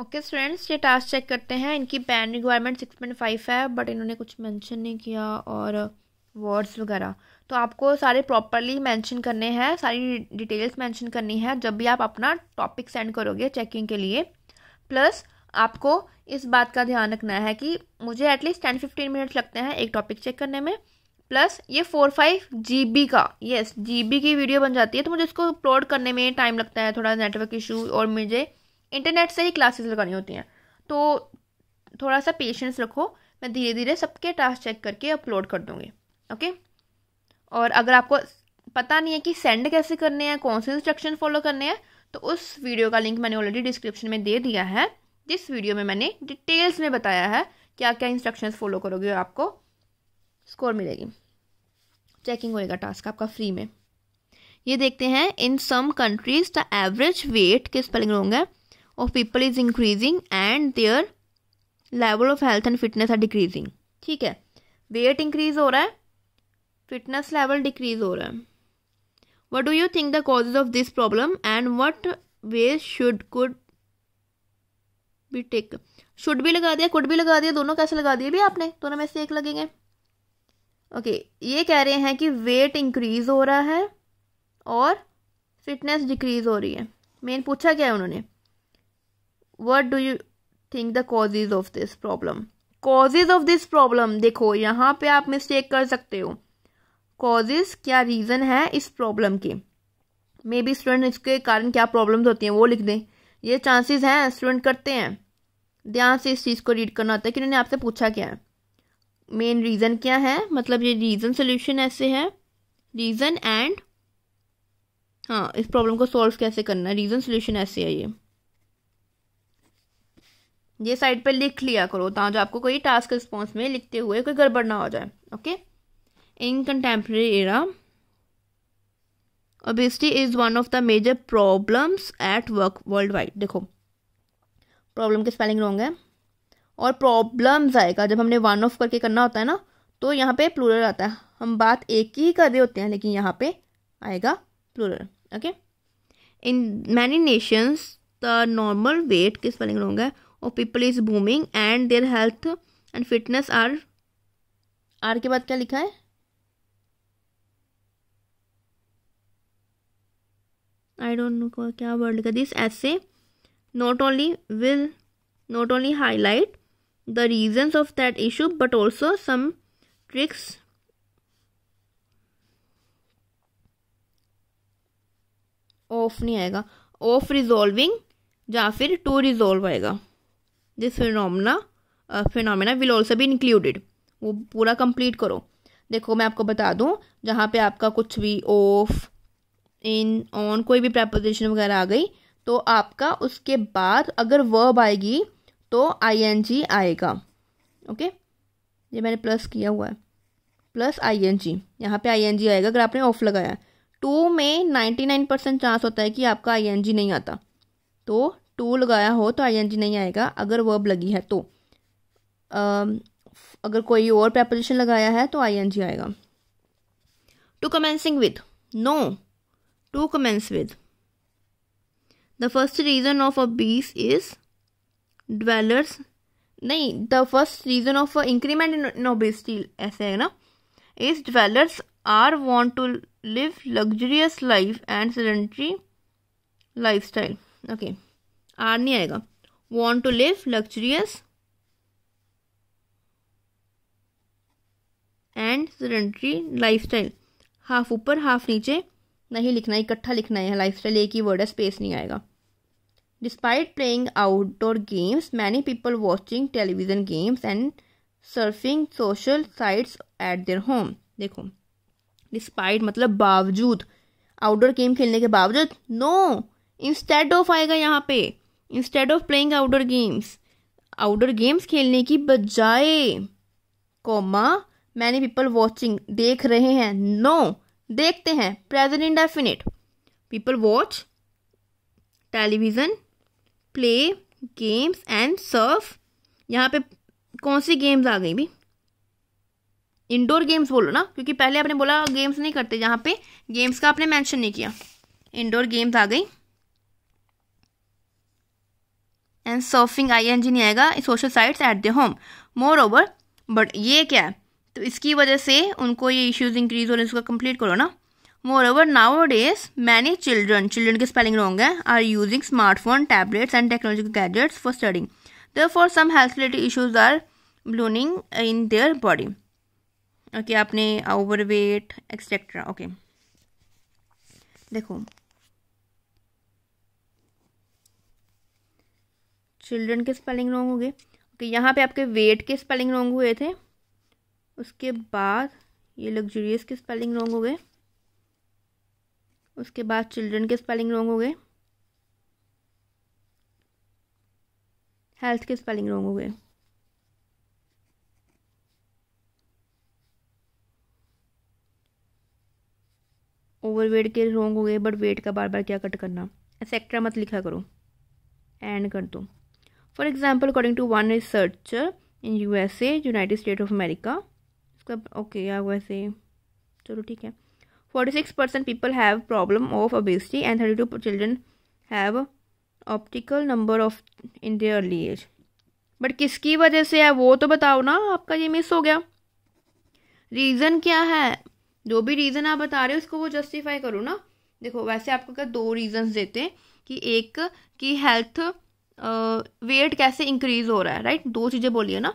Okay students ये task check करते हैं इनकी पैन रिक्वायरमेंट सिक्स पॉइंट फाइव है बट इन्होंने कुछ मेंशन नहीं किया और वर्ड्स वगैरह तो आपको सारे प्रॉपरली मेंशन करने हैं सारी डिटेल्स मेंशन करनी है जब भी आप अपना टॉपिक सेंड करोगे चेकिंग के लिए प्लस आपको इस बात का ध्यान रखना है कि मुझे एटलीस्ट टेन फिफ्टीन मिनट्स लगते हैं एक टॉपिक चेक करने में प्लस ये फोर फाइव जी बी का यस जी बी की वीडियो बन जाती है तो मुझे इसको अपलोड करने में टाइम लगता है थोड़ा नेटवर्क इशू और मुझे इंटरनेट से ही क्लासेस लगानी होती हैं तो थोड़ा सा पेशेंस रखो मैं धीरे धीरे सबके टास्क चेक करके अपलोड कर दूँगी ओके और अगर आपको पता नहीं है कि सेंड कैसे करने हैं कौन से इंस्ट्रक्शन फॉलो करने हैं तो उस वीडियो का लिंक मैंने ऑलरेडी डिस्क्रिप्शन में दे दिया है जिस वीडियो में मैंने डिटेल्स में बताया है क्या क्या इंस्ट्रक्शंस फॉलो करोगे और आपको स्कोर मिलेगी चेकिंग होएगा टास्क आपका फ्री में ये देखते हैं in some countries the average weight किस स्पेलिंग होंगे of people is increasing and their level of health and fitness are decreasing ठीक है वेट इंक्रीज हो रहा है फिटनेस लेवल डिक्रीज हो रहा है what do you think the causes of this problem and what we should could be take should भी लगा दिया कुड भी लगा दिया दोनों कैसे लगा दिए भी आपने दोनों में से एक लगेंगे ओके okay, ये कह रहे हैं कि वेट इंक्रीज हो रहा है और फिटनेस डिक्रीज हो रही है मेन पूछा क्या है उन्होंने what do you think the causes of this problem causes of this problem देखो यहाँ पे आप मिस्टेक कर सकते हो कॉजेज क्या रीज़न है इस प्रॉब्लम के मे बी स्टूडेंट इसके कारण क्या प्रॉब्लम होती हैं वो लिख दें ये चांसेस हैं स्टूडेंट करते हैं ध्यान से इस चीज़ को रीड करना होता है कि उन्होंने आपसे पूछा क्या है मेन रीज़न क्या है मतलब ये रीज़न सोल्यूशन ऐसे है रीज़न एंड हाँ इस प्रॉब्लम को सॉल्व कैसे करना है रीज़न सोल्यूशन ऐसे है ये ये साइड पे लिख लिया करो ताकि आपको कोई टास्क रिस्पॉन्स में लिखते हुए कोई गड़बड़ ना हो जाए okay in contemporary era obesity is one of the major problems at work world wide देखो प्रॉब्लम की स्पेलिंग रॉन्ग है और प्रॉब्लम्स आएगा जब हमने वन ऑफ करके करना होता है ना तो यहाँ पे प्लूरल आता है हम बात एक ही कर रहे होते हैं लेकिन यहाँ पे आएगा plural okay in many nations the normal weight की स्पेलिंग रॉन्ग है और people is booming and their health and fitness are are के बाद क्या लिखा है आई डोंट नो क्या वर्ड का दिस ऐसे not only will not only highlight the reasons of that issue but also some tricks of नहीं आएगा ऑफ रिजॉल्विंग या फिर टू रिजॉल्व आएगा this phenomena phenomena will also भी इंक्लूडेड वो पूरा कंप्लीट करो देखो मैं आपको बता दूँ जहाँ पे आपका कुछ भी ऑफ इन ऑन कोई भी प्रपोजिशन वगैरह आ गई तो आपका उसके बाद अगर वर्ब आएगी तो आई एन जी आएगा ओके ये मैंने प्लस किया हुआ है प्लस आई एन जी यहाँ पर आई एन जी आएगा अगर आपने ऑफ लगाया टू में नाइन्टी नाइन परसेंट चांस होता है कि आपका आई एन जी नहीं आता तो टू लगाया हो तो जी नहीं आएगा अगर वर्ब लगी है तो अगर कोई और प्रेपोजिशन लगाया है तो जी आएगा to commencing with no to commence with the first reason of a बीस इज डवेलर्स नहीं the first reason of a increment in obesity ऐसे है ना is dwellers are want to live luxurious life and sedentary life style okay are नहीं आएगा want to live luxurious and sedentary life style half ऊपर half नीचे नहीं लिखना इकट्ठा लिखना है लाइफ स्टाइल एक ही वर्ड है स्पेस नहीं आएगा despite playing outdoor games many people watching television games and surfing social sites at their home देखो डिस्पाइट मतलब बावजूद आउटडोर गेम खेलने के बावजूद नो इंस्टेड ऑफ आएगा यहाँ पे instead of playing outdoor games outdoor games खेलने की बजाय कॉमा मैनी पीपल वॉचिंग देख रहे हैं नो no, देखते हैं present indefinite people watch television play games and surf यहाँ पे कौन सी गेम्स आ गई भी इंडोर गेम्स बोलो ना क्योंकि पहले आपने बोला गेम्स नहीं करते जहाँ पे गेम्स का आपने मेंशन नहीं किया इंडोर गेम्स आ गई and surfing I N G नहीं आएगा social sites at the home moreover but ये क्या है तो इसकी वजह से उनको ये इश्यूज इंक्रीज हो रहे हैं उसका कंप्लीट करो ना moreover nowadays many children children के स्पेलिंग रॉन्ग है are using smartphone tablets and technological gadgets for studying the for some health related issues are blooming in their body okay आपने overweight etcetera okay देखो children के spelling wrong हो गए okay यहाँ पे आपके wait के स्पेलिंग रॉन्ग हुए थे उसके बाद ये लग्जूरियस के स्पेलिंग रॉन्ग हो गए उसके बाद चिल्ड्रन के स्पेलिंग रॉन्ग हो गए हेल्थ के स्पेलिंग रॉन्ग हो गए ओवरवेट के रॉन्ग हो गए बट वेट का बार बार क्या कट करना एक्सेट्रा मत लिखा करो एंड कर दो for example according to one research in U S A United State of America इसका ओके वैसे चलो ठीक है forty six percent people have problem of obesity and thirty two children have optical number of in their early age but किसकी वजह से है वो तो बताओ ना आपका ये मिस हो गया रीज़न क्या है जो भी रीज़न आप बता रहे हो उसको वो जस्टिफाई करो ना देखो वैसे आपको क्या दो रीज़न्स देते हैं कि एक कि हेल्थ वेट कैसे इंक्रीज हो रहा है राइट दो चीज़ें बोलिए ना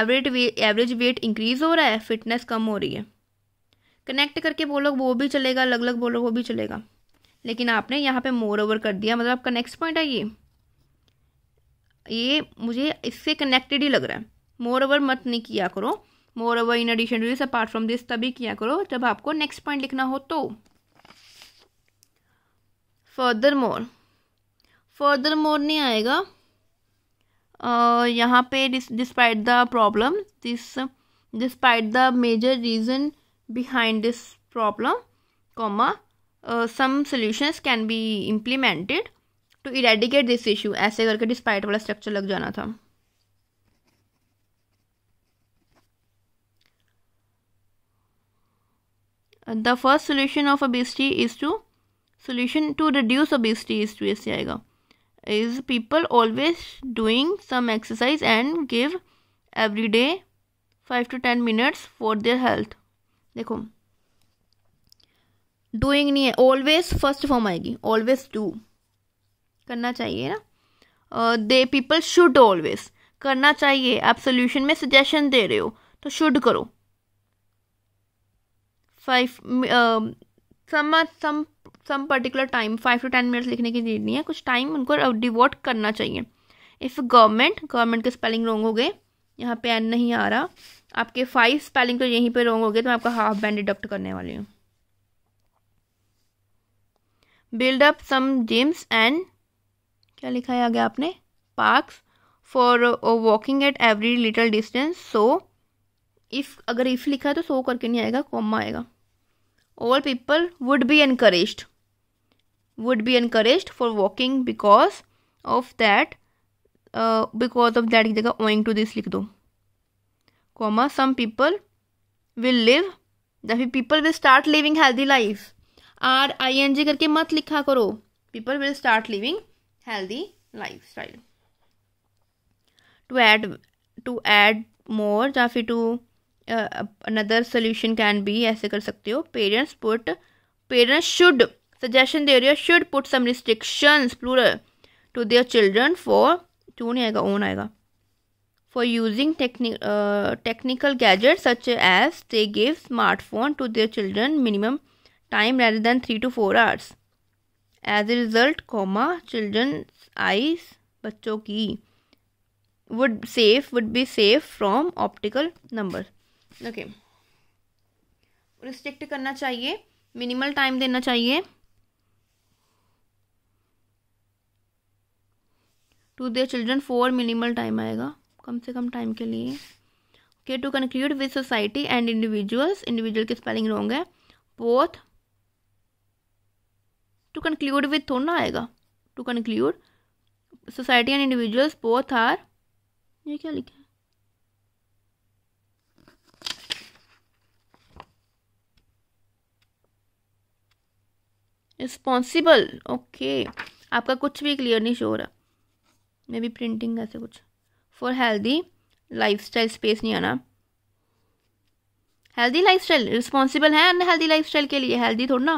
एवरेज एवरेज वेट इंक्रीज हो रहा है फिटनेस कम हो रही है कनेक्ट करके बोलो वो भी चलेगा अलग अलग बोलो वो भी चलेगा लेकिन आपने यहाँ पे मोर ओवर कर दिया मतलब आपका नेक्स्ट पॉइंट है ये ये मुझे इससे कनेक्टेड ही लग रहा है मोर ओवर मत नहीं किया करो moreover in addition to this apart from this तभी किया करो जब आपको नेक्स्ट पॉइंट लिखना हो तो फर्दर मोर फर्दर मोर नहीं आएगा uh, यहाँ पे despite the problem this despite the major reason behind this problem comma some solutions can be implemented to eradicate this issue ऐसे करके डिस्पाइट वाला स्ट्रक्चर लग जाना था the first solution of obesity is to solution to reduce obesity is to ऐसे आएगा is people always doing some exercise and give every day 5 to 10 minutes for their health देखो doing नहीं है always first form आएगी always do करना चाहिए ना they people should always करना चाहिए आप सोल्यूशन में सजेशन दे रहे हो तो शुड करो five some some some particular time five to ten minutes लिखने की नीड नहीं है कुछ टाइम उनको डिवोट करना चाहिए इफ़ गवर्नमेंट गवर्नमेंट के स्पेलिंग रोंग हो गए यहाँ पे एन नहीं आ रहा आपके फाइव स्पेलिंग तो यहीं पे रोंग हो गए तो मैं आपका हाफ बैंड डिडक्ट करने वाली हूँ build up some gyms and क्या लिखा है आगे आपने parks for walking at every little distance so if अगर इफ़ लिखा है तो सो करके नहीं आएगा कॉमा आएगा all people would be encouraged would be encouraged for walking because of that uh, because of that जगह owing to this लिख दो comma some people will live the people will start living healthy life are I N G करके मत लिखा करो people will start living healthy life style to add to add more या फिर to another solution can be ऐसे कर सकते हो parents put parents should suggestion दे रही है should put some restrictions plural to their children for to नहीं आएगा ओन आएगा for using technical gadget such as they give smartphone to their children minimum time rather than three to four hours as a result comma children eyes बच्चों की would safe would be safe from optical number okay restrict करना चाहिए minimal time देना चाहिए to their children for minimal time आएगा कम से कम टाइम के लिए okay to conclude with society and individuals individual की स्पेलिंग रॉन्ग है बोथ टू कंक्लूड विथ थोड़ा ना आएगा to conclude society and individuals both are ये क्या लिखा है रिस्पॉन्सिबल ओके okay. आपका कुछ भी क्लियर नहीं शो रहा मे बी प्रिंटिंग ऐसे कुछ for healthy life style space नहीं आना हेल्दी लाइफ स्टाइल रिस्पॉन्सिबल है अनहेल्दी लाइफ स्टाइल के लिए हेल्दी थोड़ा ना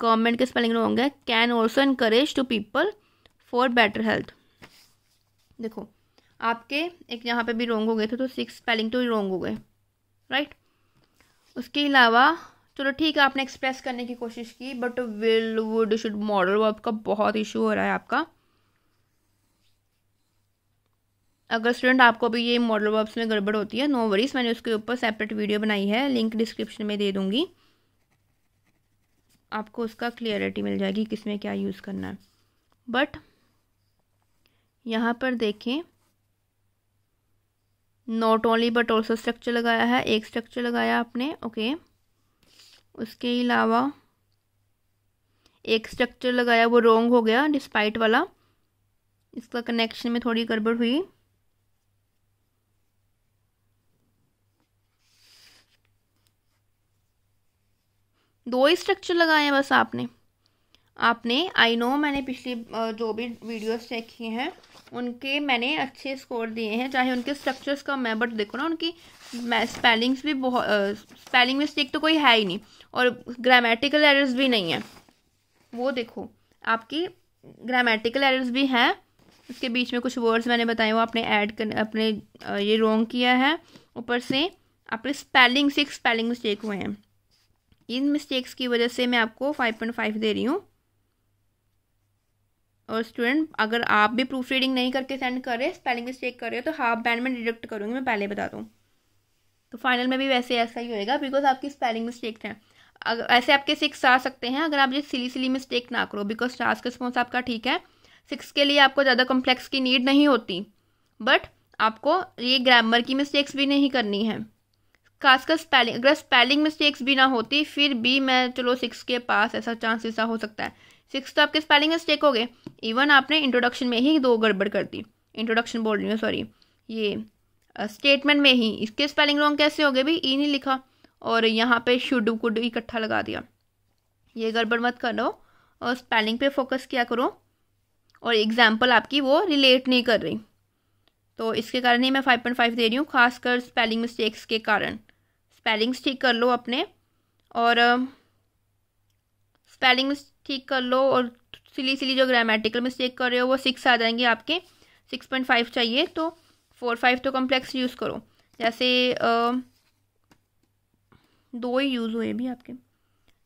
गवर्नमेंट के स्पेलिंग रॉन्ग है can also encourage to people for better health देखो आपके एक यहाँ पे भी रोंग हो गए थे तो सिक्स स्पेलिंग तो रोंग हो गए राइट उसके अलावा चलो ठीक है आपने एक्सप्रेस करने की कोशिश की but will would should model वो आपका बहुत इशू हो रहा है आपका अगर स्टूडेंट आपको भी ये मॉडल वर्ब्स में गड़बड़ होती है नो वरीज मैंने उसके ऊपर सेपरेट वीडियो बनाई है लिंक डिस्क्रिप्शन में दे दूँगी आपको उसका क्लियरिटी मिल जाएगी किस में क्या यूज़ करना है बट यहाँ पर देखें not only but also structure लगाया है एक स्ट्रक्चर लगाया आपने ओके okay. उसके अलावा एक स्ट्रक्चर लगाया वो रोंग हो गया डिस्पाइट वाला इसका कनेक्शन में थोड़ी गड़बड़ हुई दो ही स्ट्रक्चर लगाए हैं बस आपने आपने आई नो मैंने पिछली जो भी वीडियोस चेक किए हैं उनके मैंने अच्छे स्कोर दिए हैं चाहे उनके स्ट्रक्चर्स कम है बट देखो ना उनकी स्पेलिंग्स भी बहुत स्पेलिंग मिस्टेक तो कोई है ही नहीं और ग्रामेटिकल एरर्स भी नहीं है वो देखो आपकी ग्रामेटिकल एरर्स भी हैं उसके बीच में कुछ वर्ड्स मैंने बताए वो आपने ऐड कर अपने ये रॉन्ग किया है ऊपर से अपने स्पेलिंग से एक स्पेलिंग मिस्टेक हुए हैं इन मिस्टेक्स की वजह से मैं आपको फाइव पॉइंट फाइव दे रही हूँ और स्टूडेंट अगर आप भी प्रूफ रीडिंग नहीं करके सेंड कर रहे स्पेलिंग मिस्टेक कर रहे हो तो हाफ बैंड में डिडक्ट करूँगी मैं पहले बता दूँ तो फाइनल में भी वैसे ऐसा ही होएगा बिकॉज आपकी स्पेलिंग मिस्टेक्स हैं अगर ऐसे आपके सिक्स आ सकते हैं अगर आप ये सिली सिली मिस्टेक ना करो बिकॉज टास्क रिस्पॉन्स आपका ठीक है सिक्स के लिए आपको ज़्यादा कॉम्प्लेक्स की नीड नहीं होती बट आपको ये ग्रामर की मिस्टेक्स भी नहीं करनी है खासकर स्पेलिंग अगर स्पेलिंग मिस्टेक्स भी ना होती फिर भी मैं चलो सिक्स के पास ऐसा चांस ऐसा हो सकता है सिक्स तो आपके स्पेलिंग मिस्टेक हो गए इवन आपने इंट्रोडक्शन में ही दो गड़बड़ कर दी इंट्रोडक्शन बोल रही हूँ सॉरी ये स्टेटमेंट में ही इसके स्पेलिंग रॉन्ग कैसे हो गए भी ई e नहीं लिखा और यहाँ पे शुड कुड इकट्ठा लगा दिया ये गड़बड़ मत कर लो और स्पेलिंग पे फोकस किया करो और एग्जाम्पल आपकी वो रिलेट नहीं कर रही तो इसके कारण ही मैं फाइव पॉइंट फाइव दे रही हूँ खासकर स्पेलिंग मिस्टेक्स के कारण स्पेलिंग्स ठीक कर लो अपने और स्पेलिंग्स ठीक कर लो और सिली सिली जो ग्रामेटिकल मिस्टेक कर रहे हो वो सिक्स आ जाएंगे आपके सिक्स पॉइंट फाइव चाहिए तो फोर फाइव तो कॉम्प्लेक्स यूज़ करो जैसे दो ही यूज़ हुए भी आपके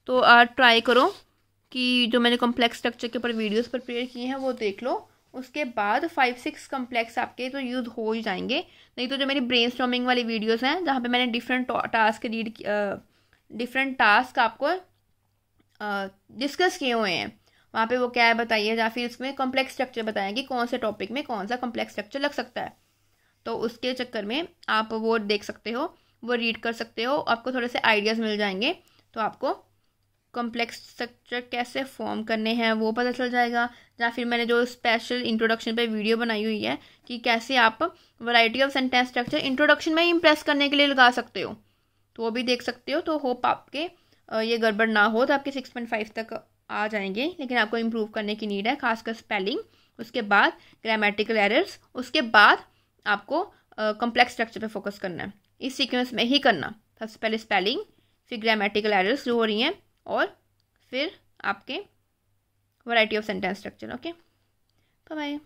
तो ट्राई करो कि जो मैंने कॉम्प्लेक्स स्ट्रक्चर के ऊपर वीडियोस प्रिपेयर किए हैं वो देख लो उसके बाद फाइव सिक्स कम्प्लेक्स आपके तो यूज़ हो ही जाएंगे नहीं तो जो मेरी ब्रेन स्टॉमिंग वाली वीडियोज़ हैं जहाँ पे मैंने different task read different task आपको डिस्कस किए हुए हैं वहाँ पे वो क्या है बताइए या फिर उसमें कॉम्प्लेक्स स्ट्रक्चर बताएं कि कौन से टॉपिक में कौन सा कॉम्प्लेक्स स्ट्रक्चर लग सकता है तो उसके चक्कर में आप वो देख सकते हो वो रीड कर सकते हो आपको थोड़े से आइडियाज़ मिल जाएंगे तो आपको कॉम्प्लेक्स स्ट्रक्चर कैसे फॉर्म करने हैं वो पता चल जाएगा या फिर मैंने जो स्पेशल इंट्रोडक्शन पे वीडियो बनाई हुई है कि कैसे आप variety of sentence structure introduction में ही इम्प्रेस करने के लिए लगा सकते हो तो वो भी देख सकते हो तो होप आपके ये गड़बड़ ना हो तो आपके सिक्स पॉइंट फाइव तक आ जाएंगे लेकिन आपको इम्प्रूव करने की नीड है खासकर स्पेलिंग उसके बाद ग्रामेटिकल एरर्स उसके बाद आपको कॉम्प्लेक्स स्ट्रक्चर पर फोकस करना है इस सीक्वेंस में ही करना सबसे पहले स्पेलिंग फिर ग्रामेटिकल एरर्स जो हो रही हैं और फिर आपके variety of sentence structure okay bye